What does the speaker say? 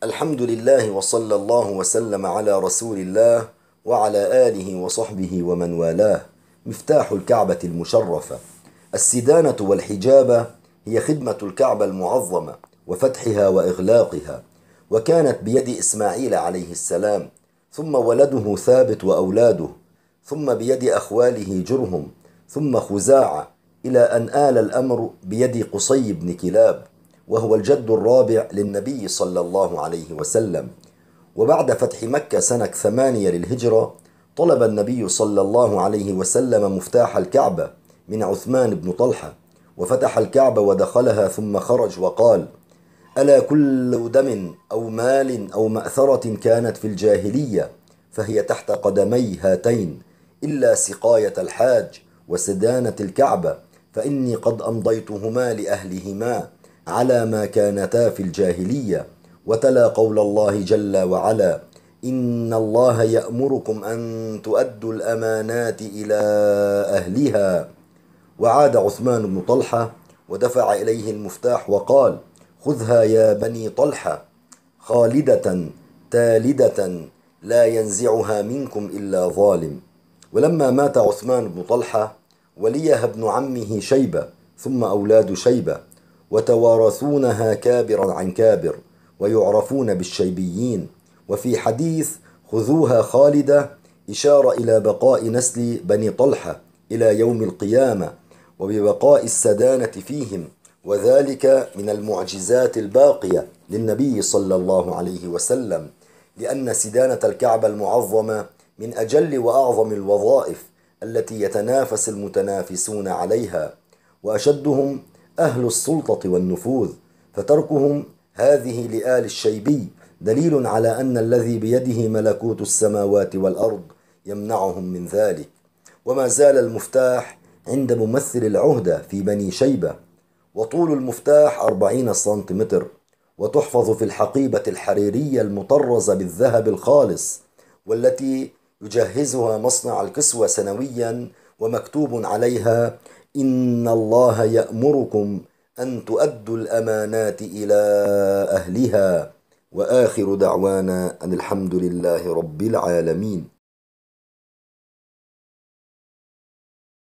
الحمد لله وصلى الله وسلم على رسول الله وعلى آله وصحبه ومن والاه مفتاح الكعبة المشرفة السدانة والحجابة هي خدمة الكعبة المعظمة وفتحها وإغلاقها وكانت بيد إسماعيل عليه السلام ثم ولده ثابت وأولاده ثم بيد أخواله جرهم ثم خزاعة إلى أن آل الأمر بيد قصي بن كلاب وهو الجد الرابع للنبي صلى الله عليه وسلم وبعد فتح مكة سنة ثمانية للهجرة طلب النبي صلى الله عليه وسلم مفتاح الكعبة من عثمان بن طلحة وفتح الكعبة ودخلها ثم خرج وقال ألا كل دم أو مال أو مأثرة كانت في الجاهلية فهي تحت قدمي هاتين إلا سقاية الحاج وسدانة الكعبة فإني قد أمضيتهما لأهلهما على ما كانتا في الجاهلية وتلا قول الله جل وعلا إن الله يأمركم أن تؤدوا الأمانات إلى أهلها وعاد عثمان بن طلحة ودفع إليه المفتاح وقال خذها يا بني طلحة خالدة تالدة لا ينزعها منكم إلا ظالم ولما مات عثمان بن طلحة وليها ابن عمه شيبة ثم أولاد شيبة وتوارثونها كابرا عن كابر ويعرفون بالشيبيين وفي حديث خذوها خالدة إشارة إلى بقاء نسل بني طلحة إلى يوم القيامة وببقاء السدانة فيهم وذلك من المعجزات الباقية للنبي صلى الله عليه وسلم لأن سدانة الكعبة المعظمة من أجل وأعظم الوظائف التي يتنافس المتنافسون عليها وأشدهم أهل السلطة والنفوذ فتركهم هذه لآل الشيبي دليل على أن الذي بيده ملكوت السماوات والأرض يمنعهم من ذلك وما زال المفتاح عند ممثل العهدة في بني شيبة وطول المفتاح أربعين سنتيمتر وتحفظ في الحقيبة الحريرية المطرزة بالذهب الخالص والتي يجهزها مصنع الكسوة سنويا ومكتوب عليها إن الله يأمركم أن تؤدوا الأمانات إلى أهلها وآخر دعوانا أن الحمد لله رب العالمين